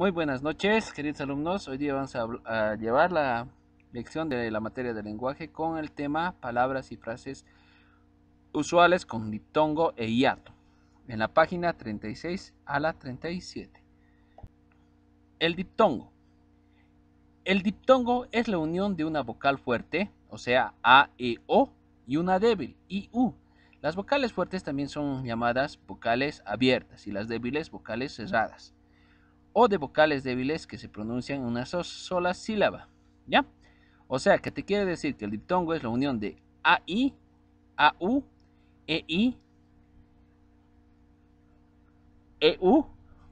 Muy buenas noches, queridos alumnos. Hoy vamos a, llevar la lección de la materia de lenguaje con el tema palabras y frases usuales con diptongo e hiato, en la página 36 a la 37. El diptongo. El diptongo es la unión de una vocal fuerte, o sea, A, E, O, y una débil, I, U. Las vocales fuertes también son llamadas vocales abiertas y las débiles vocales cerradas o de vocales débiles que se pronuncian en una sola sílaba. ¿Ya? O sea, que te quiere decir que el diptongo es la unión de AI, AU, EI, EU,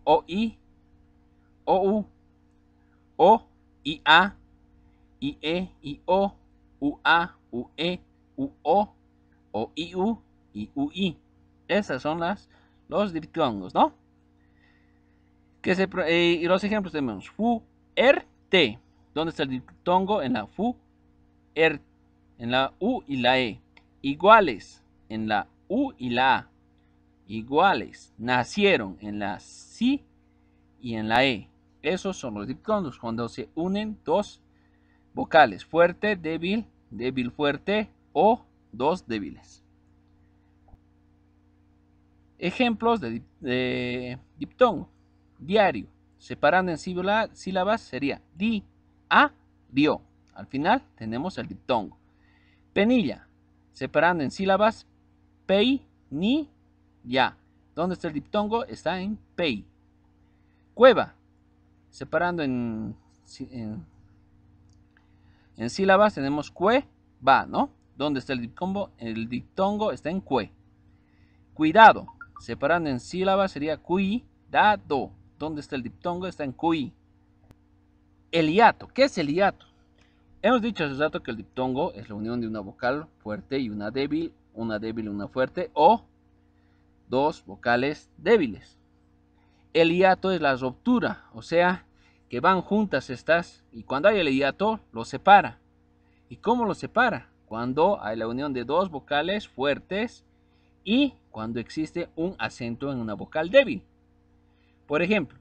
OI, OU, O, IA, IE, IO, UA, UE, UO, OIU y UI. Esas son las, los diptongos, ¿no? se, eh, y los ejemplos tenemos fu, er, te, donde está el diptongo en la fu, er, en la u y la e. Iguales en la u y la a. Iguales, nacieron en la si y en la e. Esos son los diptongos cuando se unen dos vocales, fuerte, débil, débil fuerte o dos débiles. Ejemplos de, de diptongo diario. Separando en sílabas sería di, a, dio. Al final tenemos el diptongo. Penilla. Separando en sílabas pei, ni, ya. ¿Dónde está el diptongo? Está en pei. Cueva. Separando en, sílabas tenemos cue, va, ¿no? ¿Dónde está el diptongo? El diptongo está en cue. Cuidado. Separando en sílabas sería do. ¿Dónde está el diptongo? Está en Cui. El hiato. ¿Qué es el hiato? Hemos dicho hace rato que el diptongo es la unión de una vocal fuerte y una débil, una débil y una fuerte, o dos vocales débiles. El hiato es la ruptura, o sea, que van juntas estas, y cuando hay el hiato, lo separa. ¿Y cómo lo separa? Cuando hay la unión de dos vocales fuertes y cuando existe un acento en una vocal débil. Por ejemplo,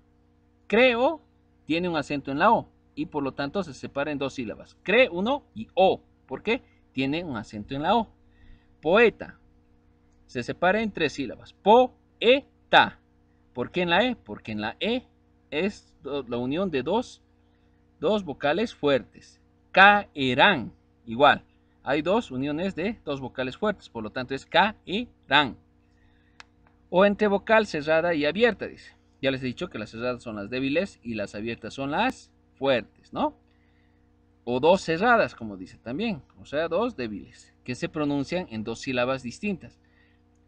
creo tiene un acento en la O y por lo tanto se separa en dos sílabas. Cree uno y O. ¿Por qué? Tiene un acento en la O. Poeta se separa en tres sílabas. Po-e-ta. ¿Por qué en la E? Porque en la E es la unión de dos, dos vocales fuertes. Caerán. Igual. Hay dos uniones de dos vocales fuertes. Por lo tanto es caerán. O entre vocal cerrada y abierta, dice. Ya les he dicho que las cerradas son las débiles y las abiertas son las fuertes, ¿no? O dos cerradas, como dice también, o sea, dos débiles, que se pronuncian en dos sílabas distintas.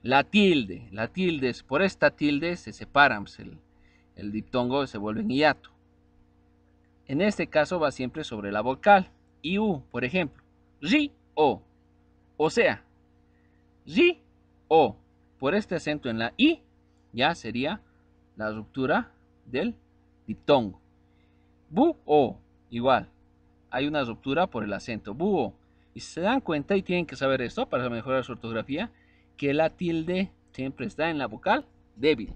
La tilde, la tilde, por esta tilde se separan, pues, el, diptongo se vuelve en hiato. En este caso va siempre sobre la vocal, iu, por ejemplo, ri, o, o sea, ri, o, por este acento en la i, ya sería la ruptura del diptongo. Bu-o, igual, hay una ruptura por el acento. Bu-o. Y se dan cuenta y tienen que saber esto para mejorar su ortografía, que la tilde siempre está en la vocal débil,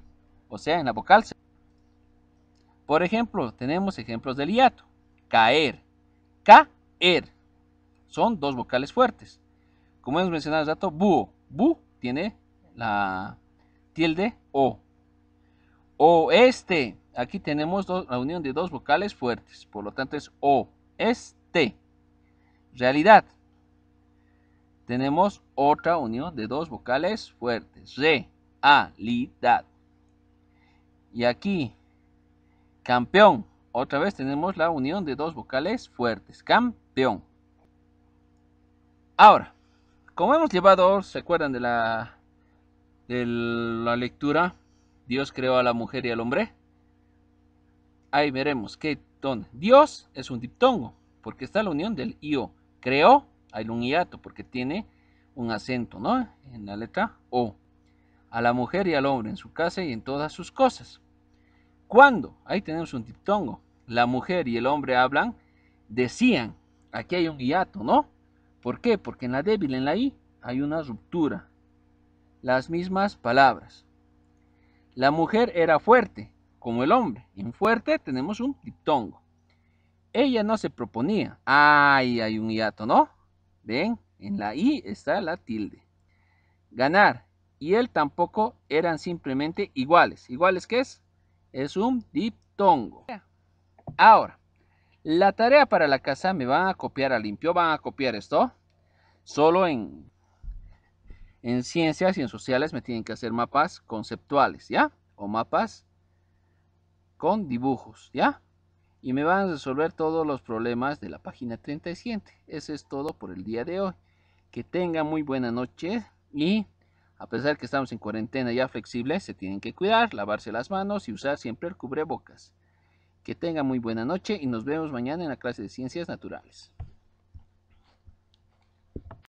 o sea, en la vocal. Por ejemplo, tenemos ejemplos del hiato. Caer, caer. Son dos vocales fuertes. Como hemos mencionado el bu o Bu tiene la tilde o oeste. Aquí tenemos la unión de dos vocales fuertes, por lo tanto es o oeste. Realidad. Tenemos otra unión de dos vocales fuertes, realidad. Y aquí, campeón. Otra vez tenemos la unión de dos vocales fuertes, campeón. Ahora, como hemos llevado, ¿se acuerdan de la, de la lectura? Dios creó a la mujer y al hombre. Ahí veremos qué Dios es un diptongo, porque está la unión del io. Creó, hay un hiato, porque tiene un acento, ¿no? En la letra O. A la mujer y al hombre en su casa y en todas sus cosas. Cuando, ahí tenemos un diptongo, la mujer y el hombre hablan, decían, aquí hay un hiato, ¿no? ¿Por qué? Porque en la débil, en la I, hay una ruptura. Las mismas palabras. La mujer era fuerte, como el hombre. En fuerte tenemos un diptongo. Ella no se proponía. Ay, hay un hiato, ¿no? Ven, en la I está la tilde. Ganar y él tampoco eran simplemente iguales. ¿Iguales qué es? Es un diptongo. Ahora, la tarea para la casa me van a copiar a limpio, van a copiar esto. Solo en en ciencias y en sociales me tienen que hacer mapas conceptuales, ¿ya? O mapas con dibujos, ¿ya? Y me van a resolver todos los problemas de la página 37. Eso es todo por el día de hoy. Que tengan muy buena noche y a pesar que estamos en cuarentena ya flexible, se tienen que cuidar, lavarse las manos y usar siempre el cubrebocas. Que tengan muy buena noche y nos vemos mañana en la clase de Ciencias Naturales.